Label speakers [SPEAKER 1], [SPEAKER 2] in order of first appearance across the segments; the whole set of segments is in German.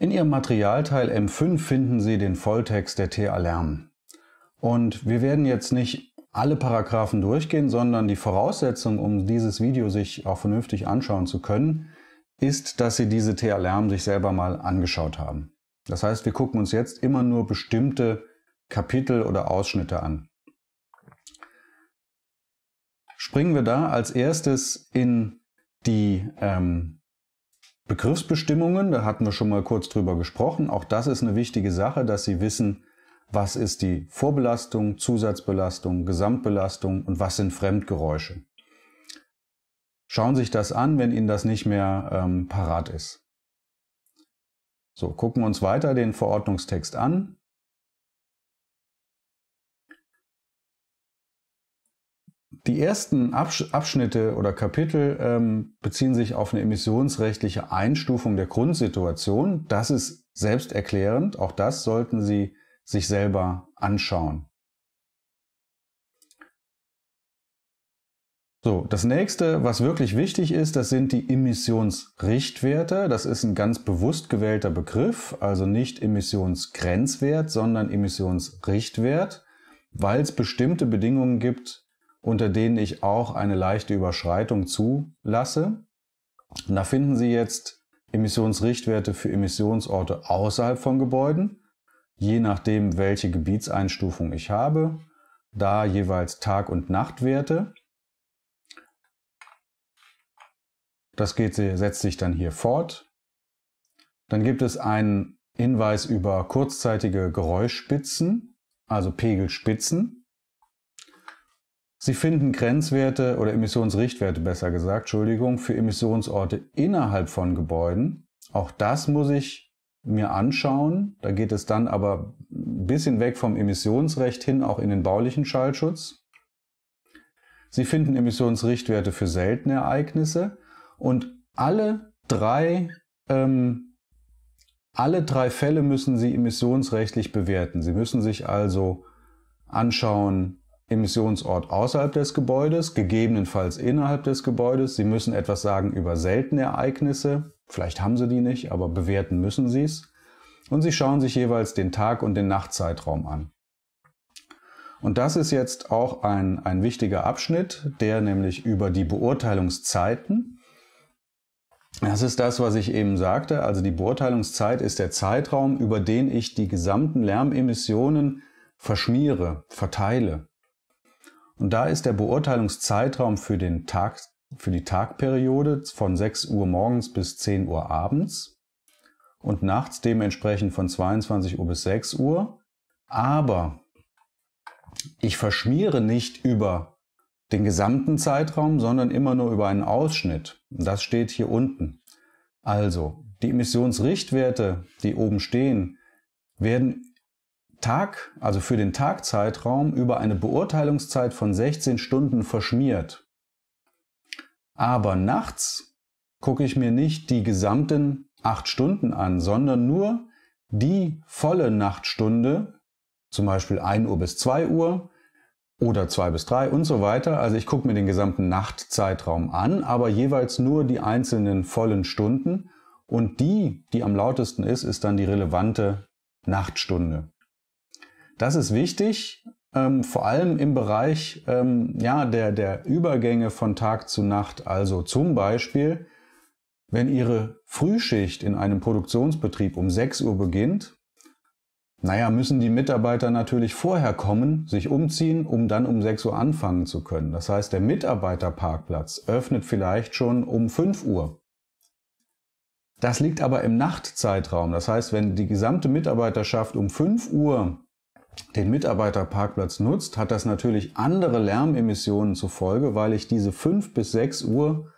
[SPEAKER 1] In Ihrem Materialteil M5 finden Sie den Volltext der TA Lärm. Und wir werden jetzt nicht alle Paragraphen durchgehen, sondern die Voraussetzung, um dieses Video sich auch vernünftig anschauen zu können, ist, dass Sie diese TA Lärm sich selber mal angeschaut haben. Das heißt, wir gucken uns jetzt immer nur bestimmte Kapitel oder Ausschnitte an. Springen wir da als erstes in die ähm, Begriffsbestimmungen, da hatten wir schon mal kurz drüber gesprochen. Auch das ist eine wichtige Sache, dass Sie wissen, was ist die Vorbelastung, Zusatzbelastung, Gesamtbelastung und was sind Fremdgeräusche. Schauen Sie sich das an, wenn Ihnen das nicht mehr ähm, parat ist. So, gucken wir uns weiter den Verordnungstext an. Die ersten Abschnitte oder Kapitel ähm, beziehen sich auf eine emissionsrechtliche Einstufung der Grundsituation. Das ist selbsterklärend. Auch das sollten Sie sich selber anschauen. So, das nächste, was wirklich wichtig ist, das sind die Emissionsrichtwerte. Das ist ein ganz bewusst gewählter Begriff, also nicht Emissionsgrenzwert, sondern Emissionsrichtwert, weil es bestimmte Bedingungen gibt, unter denen ich auch eine leichte Überschreitung zulasse. Und da finden Sie jetzt Emissionsrichtwerte für Emissionsorte außerhalb von Gebäuden, je nachdem, welche Gebietseinstufung ich habe, da jeweils Tag- und Nachtwerte. Das geht, setzt sich dann hier fort. Dann gibt es einen Hinweis über kurzzeitige Geräuschspitzen, also Pegelspitzen. Sie finden Grenzwerte oder Emissionsrichtwerte besser gesagt, Entschuldigung, für Emissionsorte innerhalb von Gebäuden. Auch das muss ich mir anschauen. Da geht es dann aber ein bisschen weg vom Emissionsrecht hin, auch in den baulichen Schallschutz. Sie finden Emissionsrichtwerte für seltene Ereignisse und alle drei, ähm, alle drei Fälle müssen Sie emissionsrechtlich bewerten. Sie müssen sich also anschauen, Emissionsort außerhalb des Gebäudes, gegebenenfalls innerhalb des Gebäudes. Sie müssen etwas sagen über seltene Ereignisse. Vielleicht haben Sie die nicht, aber bewerten müssen Sie es. Und Sie schauen sich jeweils den Tag- und den Nachtzeitraum an. Und das ist jetzt auch ein, ein wichtiger Abschnitt, der nämlich über die Beurteilungszeiten. Das ist das, was ich eben sagte. Also die Beurteilungszeit ist der Zeitraum, über den ich die gesamten Lärmemissionen verschmiere, verteile. Und da ist der Beurteilungszeitraum für, den Tag, für die Tagperiode von 6 Uhr morgens bis 10 Uhr abends und nachts dementsprechend von 22 Uhr bis 6 Uhr. Aber ich verschmiere nicht über den gesamten Zeitraum, sondern immer nur über einen Ausschnitt. Das steht hier unten. Also, die Emissionsrichtwerte, die oben stehen, werden Tag, also für den Tagzeitraum, über eine Beurteilungszeit von 16 Stunden verschmiert. Aber nachts gucke ich mir nicht die gesamten 8 Stunden an, sondern nur die volle Nachtstunde, zum Beispiel 1 Uhr bis 2 Uhr oder 2 bis 3 und so weiter. Also ich gucke mir den gesamten Nachtzeitraum an, aber jeweils nur die einzelnen vollen Stunden. Und die, die am lautesten ist, ist dann die relevante Nachtstunde. Das ist wichtig, ähm, vor allem im Bereich ähm, ja, der, der Übergänge von Tag zu Nacht. Also zum Beispiel, wenn Ihre Frühschicht in einem Produktionsbetrieb um 6 Uhr beginnt, naja, müssen die Mitarbeiter natürlich vorher kommen, sich umziehen, um dann um 6 Uhr anfangen zu können. Das heißt, der Mitarbeiterparkplatz öffnet vielleicht schon um 5 Uhr. Das liegt aber im Nachtzeitraum. Das heißt, wenn die gesamte Mitarbeiterschaft um 5 Uhr den Mitarbeiterparkplatz nutzt, hat das natürlich andere Lärmemissionen zur Folge, weil ich diese fünf bis sechs Uhr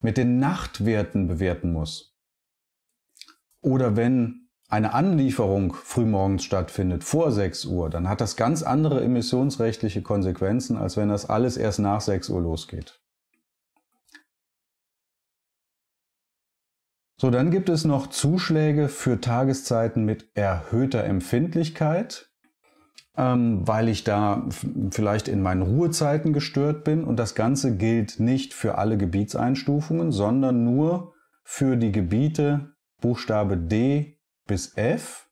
[SPEAKER 1] mit den Nachtwerten bewerten muss. Oder wenn eine Anlieferung frühmorgens stattfindet, vor 6 Uhr, dann hat das ganz andere emissionsrechtliche Konsequenzen, als wenn das alles erst nach 6 Uhr losgeht. So, dann gibt es noch Zuschläge für Tageszeiten mit erhöhter Empfindlichkeit. Ähm, weil ich da vielleicht in meinen Ruhezeiten gestört bin. Und das Ganze gilt nicht für alle Gebietseinstufungen, sondern nur für die Gebiete Buchstabe D bis F.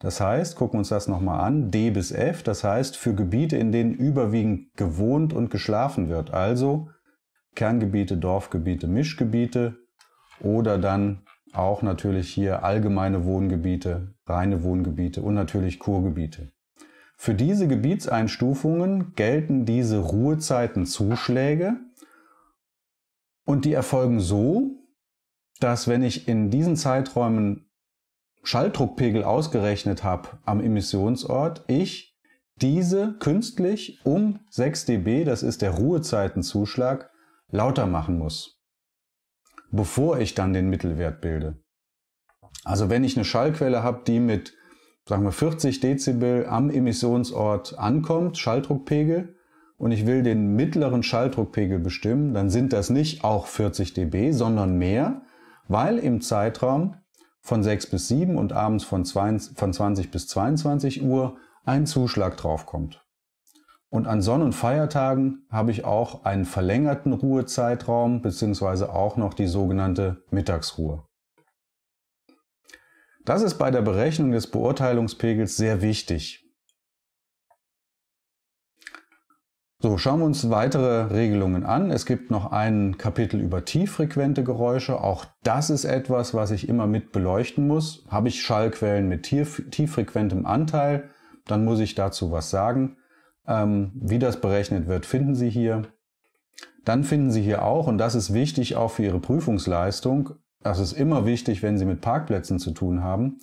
[SPEAKER 1] Das heißt, gucken wir uns das nochmal an, D bis F, das heißt für Gebiete, in denen überwiegend gewohnt und geschlafen wird. Also Kerngebiete, Dorfgebiete, Mischgebiete oder dann auch natürlich hier allgemeine Wohngebiete, reine Wohngebiete und natürlich Kurgebiete. Für diese Gebietseinstufungen gelten diese Ruhezeitenzuschläge und die erfolgen so, dass wenn ich in diesen Zeiträumen Schalldruckpegel ausgerechnet habe am Emissionsort, ich diese künstlich um 6 dB, das ist der Ruhezeitenzuschlag, lauter machen muss, bevor ich dann den Mittelwert bilde. Also wenn ich eine Schallquelle habe, die mit sagen wir 40 Dezibel am Emissionsort ankommt, Schalldruckpegel, und ich will den mittleren Schalldruckpegel bestimmen, dann sind das nicht auch 40 dB, sondern mehr, weil im Zeitraum von 6 bis 7 und abends von 20, von 20 bis 22 Uhr ein Zuschlag draufkommt. Und an Sonn- und Feiertagen habe ich auch einen verlängerten Ruhezeitraum beziehungsweise auch noch die sogenannte Mittagsruhe. Das ist bei der Berechnung des Beurteilungspegels sehr wichtig. So, schauen wir uns weitere Regelungen an. Es gibt noch ein Kapitel über tieffrequente Geräusche. Auch das ist etwas, was ich immer mit beleuchten muss. Habe ich Schallquellen mit tief, tieffrequentem Anteil, dann muss ich dazu was sagen. Ähm, wie das berechnet wird, finden Sie hier. Dann finden Sie hier auch, und das ist wichtig auch für Ihre Prüfungsleistung, also es ist immer wichtig, wenn Sie mit Parkplätzen zu tun haben,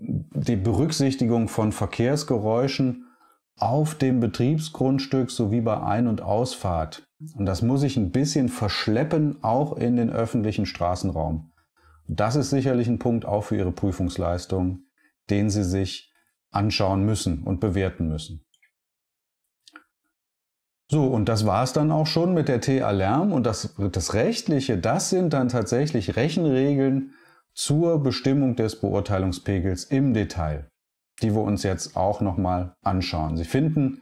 [SPEAKER 1] die Berücksichtigung von Verkehrsgeräuschen auf dem Betriebsgrundstück sowie bei Ein- und Ausfahrt. Und das muss ich ein bisschen verschleppen, auch in den öffentlichen Straßenraum. Das ist sicherlich ein Punkt auch für Ihre Prüfungsleistung, den Sie sich anschauen müssen und bewerten müssen. So, und das war es dann auch schon mit der TA Lärm. und das, das Rechtliche, das sind dann tatsächlich Rechenregeln zur Bestimmung des Beurteilungspegels im Detail, die wir uns jetzt auch nochmal anschauen. Sie finden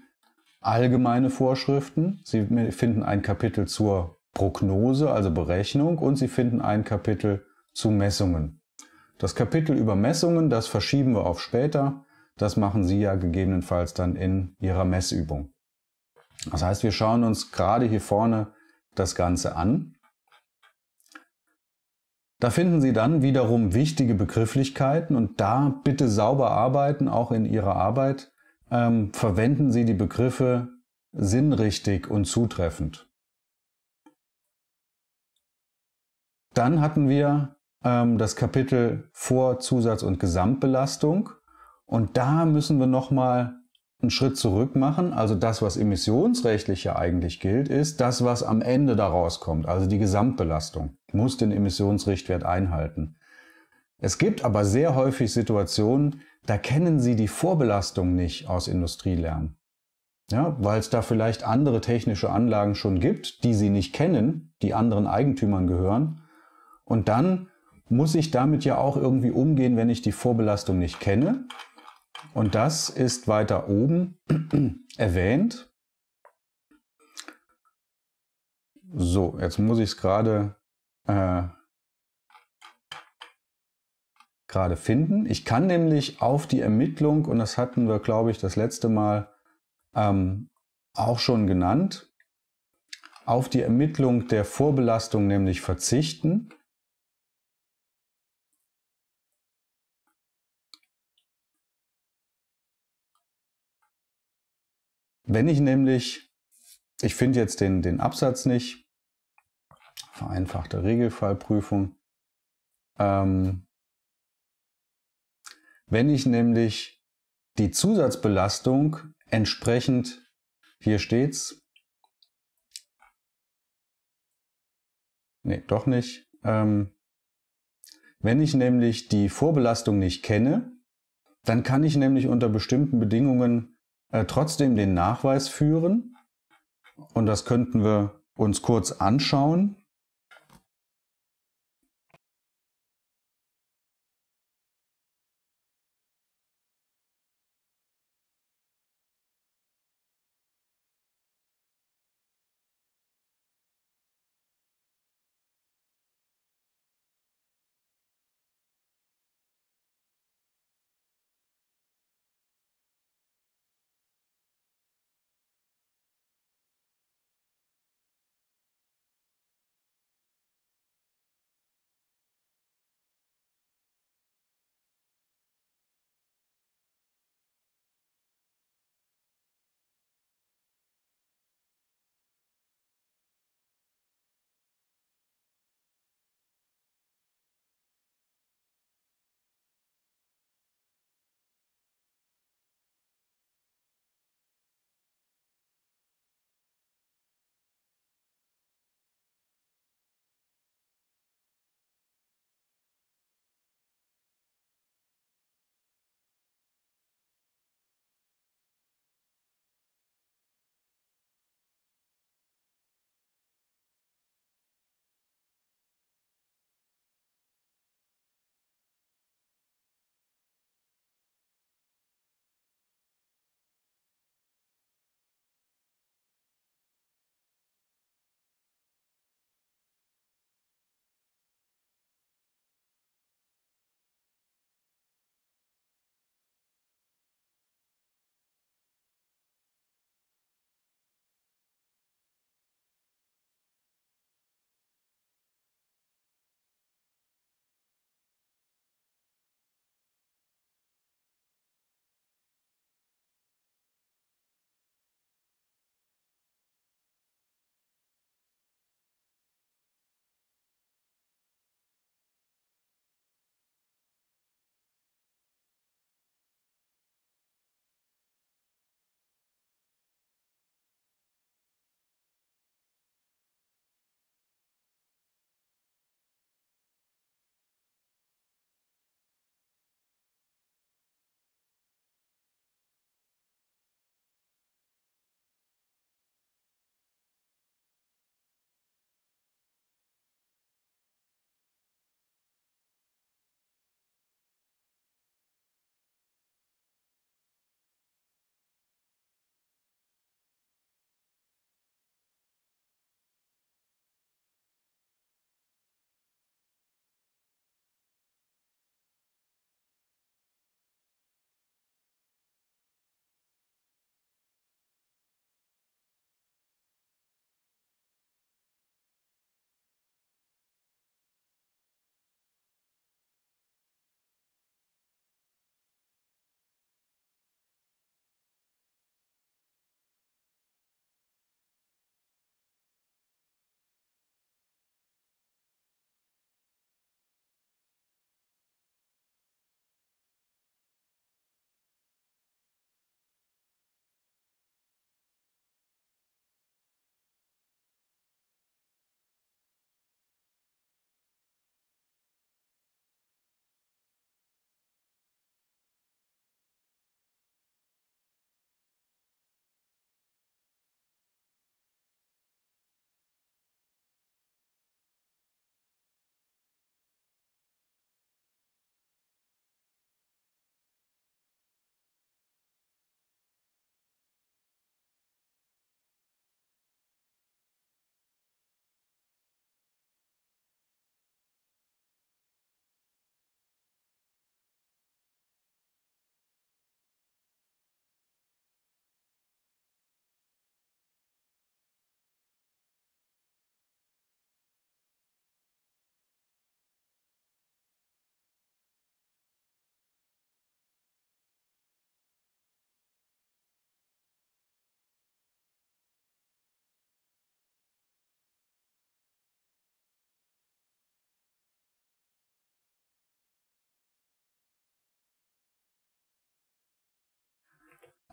[SPEAKER 1] allgemeine Vorschriften, Sie finden ein Kapitel zur Prognose, also Berechnung, und Sie finden ein Kapitel zu Messungen. Das Kapitel über Messungen, das verschieben wir auf später. Das machen Sie ja gegebenenfalls dann in Ihrer Messübung. Das heißt, wir schauen uns gerade hier vorne das Ganze an. Da finden Sie dann wiederum wichtige Begrifflichkeiten und da bitte sauber arbeiten, auch in Ihrer Arbeit. Ähm, verwenden Sie die Begriffe sinnrichtig und zutreffend. Dann hatten wir ähm, das Kapitel Vor-, Zusatz- und Gesamtbelastung. Und da müssen wir nochmal einen Schritt zurück machen. Also das, was emissionsrechtlich ja eigentlich gilt, ist das, was am Ende daraus kommt, also die Gesamtbelastung, muss den Emissionsrichtwert einhalten. Es gibt aber sehr häufig Situationen, da kennen Sie die Vorbelastung nicht aus Industrielärm. Ja, weil es da vielleicht andere technische Anlagen schon gibt, die Sie nicht kennen, die anderen Eigentümern gehören. Und dann muss ich damit ja auch irgendwie umgehen, wenn ich die Vorbelastung nicht kenne und das ist weiter oben erwähnt. So, jetzt muss ich es gerade äh, finden. Ich kann nämlich auf die Ermittlung, und das hatten wir, glaube ich, das letzte Mal ähm, auch schon genannt, auf die Ermittlung der Vorbelastung nämlich verzichten Wenn ich nämlich, ich finde jetzt den, den Absatz nicht, vereinfachte Regelfallprüfung, ähm, wenn ich nämlich die Zusatzbelastung entsprechend, hier steht's, nee, doch nicht, ähm, wenn ich nämlich die Vorbelastung nicht kenne, dann kann ich nämlich unter bestimmten Bedingungen äh, trotzdem den Nachweis führen. Und das könnten wir uns kurz anschauen.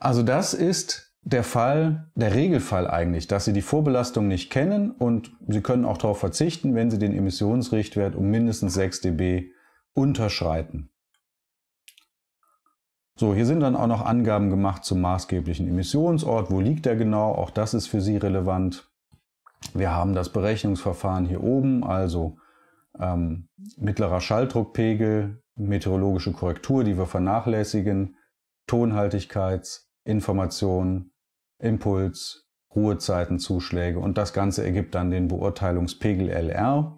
[SPEAKER 1] Also das ist der Fall, der Regelfall eigentlich, dass Sie die Vorbelastung nicht kennen und Sie können auch darauf verzichten, wenn Sie den Emissionsrichtwert um mindestens 6 dB unterschreiten. So, hier sind dann auch noch Angaben gemacht zum maßgeblichen Emissionsort. Wo liegt der genau? Auch das ist für Sie relevant. Wir haben das Berechnungsverfahren hier oben, also ähm, mittlerer Schalldruckpegel, meteorologische Korrektur, die wir vernachlässigen, Tonhaltigkeits- Information, Impuls, Ruhezeiten, Zuschläge und das Ganze ergibt dann den Beurteilungspegel LR,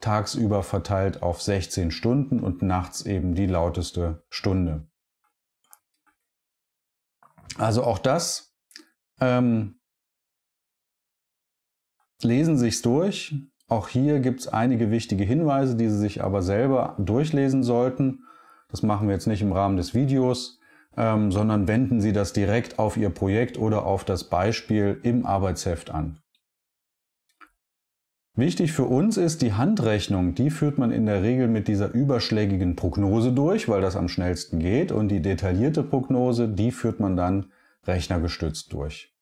[SPEAKER 1] tagsüber verteilt auf 16 Stunden und nachts eben die lauteste Stunde. Also auch das ähm, lesen sich durch. Auch hier gibt es einige wichtige Hinweise, die Sie sich aber selber durchlesen sollten. Das machen wir jetzt nicht im Rahmen des Videos ähm, sondern wenden Sie das direkt auf Ihr Projekt oder auf das Beispiel im Arbeitsheft an. Wichtig für uns ist die Handrechnung. Die führt man in der Regel mit dieser überschlägigen Prognose durch, weil das am schnellsten geht. Und die detaillierte Prognose, die führt man dann rechnergestützt durch.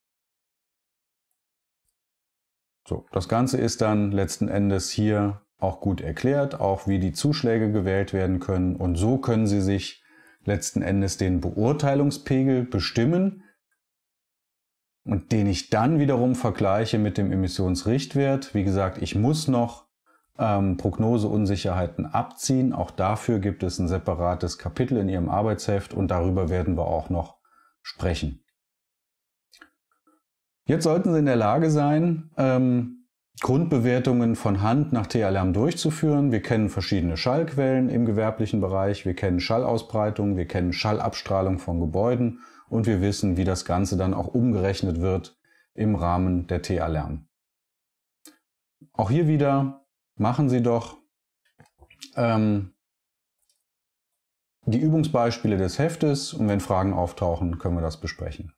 [SPEAKER 1] So, das Ganze ist dann letzten Endes hier auch gut erklärt, auch wie die Zuschläge gewählt werden können. Und so können Sie sich letzten Endes den Beurteilungspegel bestimmen und den ich dann wiederum vergleiche mit dem Emissionsrichtwert. Wie gesagt, ich muss noch ähm, Prognoseunsicherheiten abziehen. Auch dafür gibt es ein separates Kapitel in Ihrem Arbeitsheft und darüber werden wir auch noch sprechen. Jetzt sollten Sie in der Lage sein, ähm, Grundbewertungen von Hand nach TLM durchzuführen. Wir kennen verschiedene Schallquellen im gewerblichen Bereich, wir kennen Schallausbreitung, wir kennen Schallabstrahlung von Gebäuden und wir wissen, wie das Ganze dann auch umgerechnet wird im Rahmen der TLM. Auch hier wieder machen Sie doch ähm, die Übungsbeispiele des Heftes und wenn Fragen auftauchen, können wir das besprechen.